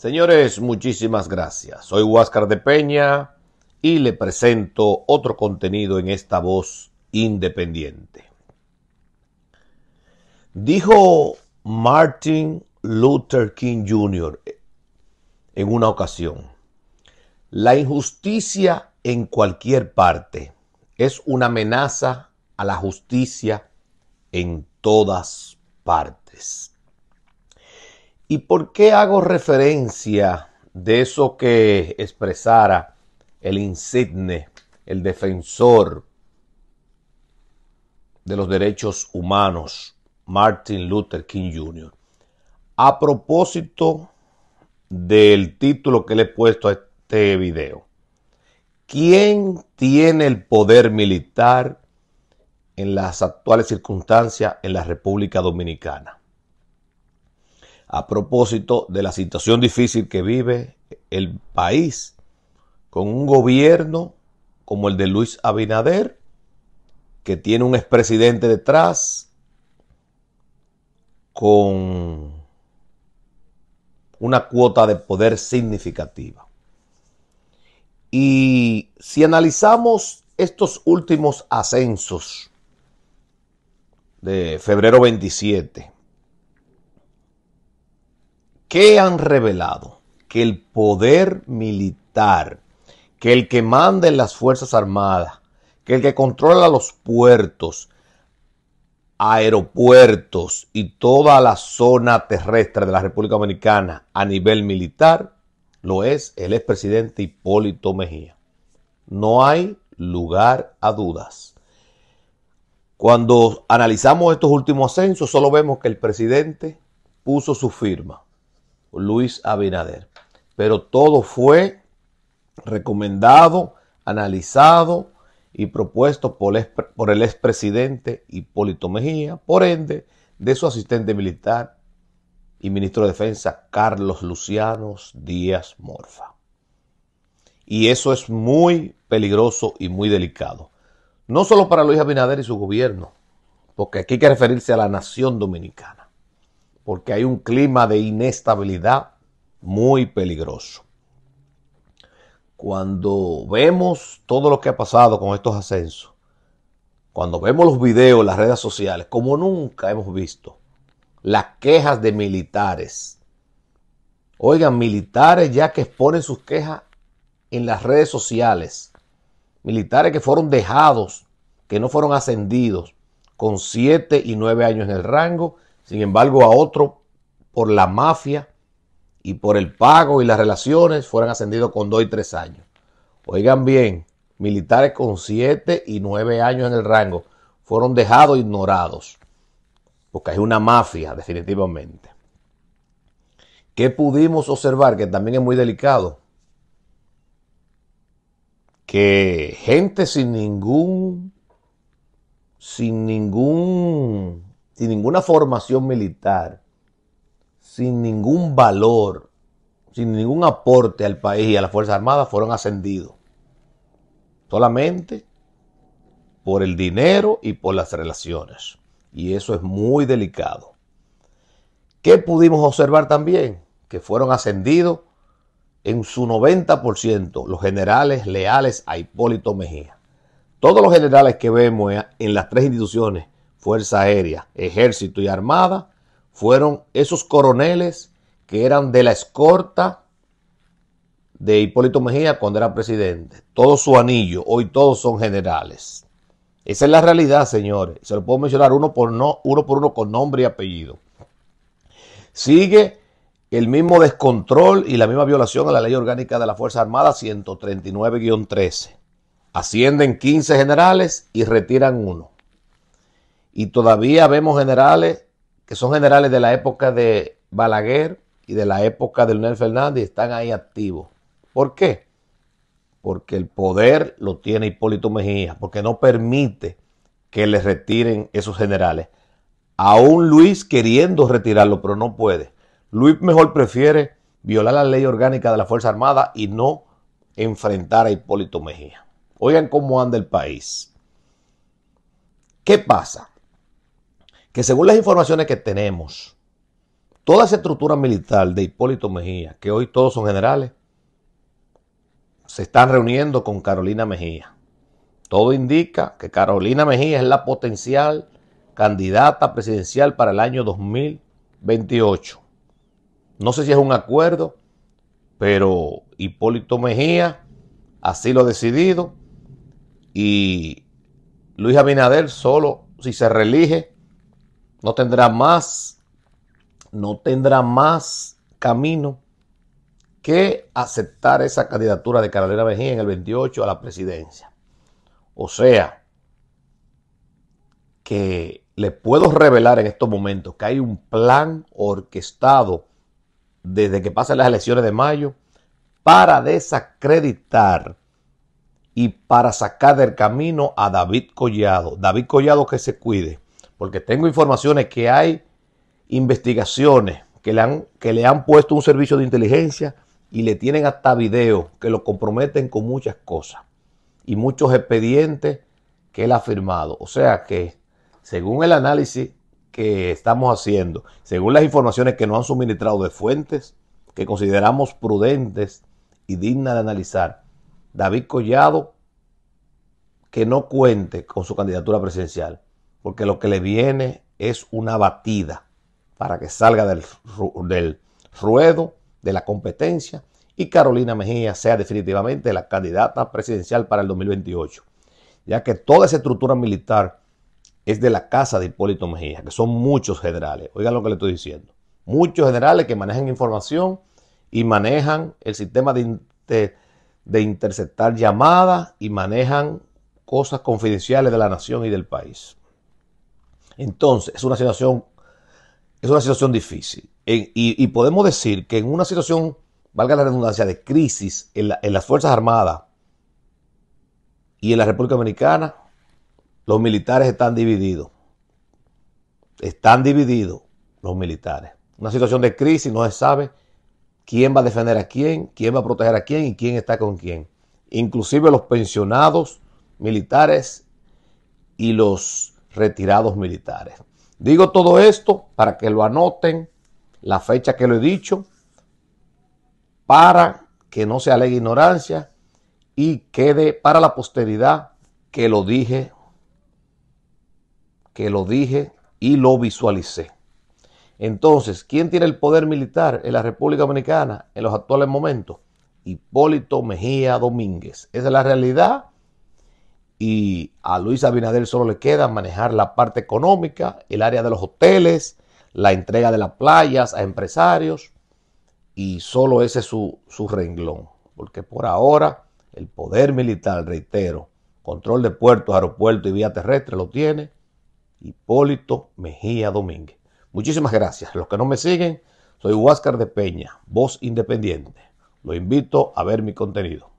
Señores, muchísimas gracias. Soy Huáscar de Peña y le presento otro contenido en esta voz independiente. Dijo Martin Luther King Jr. en una ocasión, la injusticia en cualquier parte es una amenaza a la justicia en todas partes. ¿Y por qué hago referencia de eso que expresara el insigne, el defensor de los derechos humanos, Martin Luther King Jr.? A propósito del título que le he puesto a este video, ¿quién tiene el poder militar en las actuales circunstancias en la República Dominicana? a propósito de la situación difícil que vive el país con un gobierno como el de Luis Abinader, que tiene un expresidente detrás, con una cuota de poder significativa. Y si analizamos estos últimos ascensos de febrero 27, ¿Qué han revelado que el poder militar, que el que manda en las Fuerzas Armadas, que el que controla los puertos, aeropuertos y toda la zona terrestre de la República Dominicana a nivel militar, lo es el expresidente Hipólito Mejía. No hay lugar a dudas. Cuando analizamos estos últimos ascensos, solo vemos que el presidente puso su firma Luis Abinader. Pero todo fue recomendado, analizado y propuesto por el, expresidente Hipólito Mejía, por ende, de su asistente militar y ministro de Defensa, Carlos Luciano Díaz Morfa. Y eso es muy peligroso y muy delicado. No solo para Luis Abinader y su gobierno, porque aquí hay que referirse a la nación dominicana porque hay un clima de inestabilidad muy peligroso. Cuando vemos todo lo que ha pasado con estos ascensos, cuando vemos los videos las redes sociales, como nunca hemos visto, las quejas de militares. Oigan, militares ya que exponen sus quejas en las redes sociales. Militares que fueron dejados, que no fueron ascendidos, con 7 y 9 años en el rango sin embargo a otro por la mafia y por el pago y las relaciones fueron ascendidos con dos y tres años. Oigan bien, militares con siete y nueve años en el rango fueron dejados ignorados, porque es una mafia definitivamente. ¿Qué pudimos observar? Que también es muy delicado. Que gente sin ningún, sin ningún sin ninguna formación militar, sin ningún valor, sin ningún aporte al país y a las Fuerzas Armadas, fueron ascendidos. Solamente por el dinero y por las relaciones. Y eso es muy delicado. ¿Qué pudimos observar también? Que fueron ascendidos en su 90% los generales leales a Hipólito Mejía. Todos los generales que vemos en las tres instituciones Fuerza Aérea, Ejército y Armada, fueron esos coroneles que eran de la escorta de Hipólito Mejía cuando era presidente. Todo su anillo, hoy todos son generales. Esa es la realidad, señores. Se lo puedo mencionar uno por, no, uno, por uno con nombre y apellido. Sigue el mismo descontrol y la misma violación a la ley orgánica de la Fuerza Armada 139-13. Ascienden 15 generales y retiran uno. Y todavía vemos generales que son generales de la época de Balaguer y de la época de Leonel Fernández y están ahí activos. ¿Por qué? Porque el poder lo tiene Hipólito Mejía, porque no permite que le retiren esos generales. Aún Luis queriendo retirarlo, pero no puede. Luis mejor prefiere violar la ley orgánica de la Fuerza Armada y no enfrentar a Hipólito Mejía. Oigan cómo anda el país. ¿Qué pasa? según las informaciones que tenemos, toda esa estructura militar de Hipólito Mejía, que hoy todos son generales, se están reuniendo con Carolina Mejía. Todo indica que Carolina Mejía es la potencial candidata presidencial para el año 2028. No sé si es un acuerdo, pero Hipólito Mejía así lo ha decidido y Luis Abinader solo si se reelige no tendrá más, no tendrá más camino que aceptar esa candidatura de Carolina Mejía en el 28 a la presidencia. O sea, que le puedo revelar en estos momentos que hay un plan orquestado desde que pasen las elecciones de mayo para desacreditar y para sacar del camino a David Collado. David Collado que se cuide porque tengo informaciones que hay investigaciones que le han, que le han puesto un servicio de inteligencia y le tienen hasta videos que lo comprometen con muchas cosas y muchos expedientes que él ha firmado. O sea que, según el análisis que estamos haciendo, según las informaciones que nos han suministrado de fuentes que consideramos prudentes y dignas de analizar, David Collado, que no cuente con su candidatura presidencial porque lo que le viene es una batida para que salga del, ruedo de la competencia y Carolina Mejía sea definitivamente la candidata presidencial para el 2028, ya que toda esa estructura militar es de la casa de Hipólito Mejía, que son muchos generales, oigan lo que le estoy diciendo, muchos generales que manejan información y manejan el sistema de interceptar llamadas y manejan cosas confidenciales de la nación y del país. Entonces, es una situación, es una situación difícil. y, podemos decir que en una situación, valga la redundancia, de crisis en, en las Fuerzas Armadas y en la República Dominicana, los militares están divididos. Están divididos los militares. Una situación de crisis, no se sabe quién va a defender a quién, quién va a proteger a quién y quién está con quién. Inclusive los pensionados militares y los retirados militares. Digo todo esto para que lo anoten, la fecha que lo he dicho, para que no se alegue ignorancia y quede para la posteridad que lo dije, que lo dije y lo visualicé. Entonces, ¿quién tiene el poder militar en la República Dominicana en los actuales momentos? Hipólito Mejía Domínguez. Esa es la realidad y a Luis Abinader solo le queda manejar la parte económica, el área de los hoteles, la entrega de las playas a empresarios y solo ese es su, renglón, porque por ahora el poder militar, reitero, control de puertos, aeropuertos y vía terrestre lo tiene Hipólito Mejía Domínguez. Muchísimas gracias. Los que no me siguen, soy Huáscar de Peña, voz independiente. Lo invito a ver mi contenido.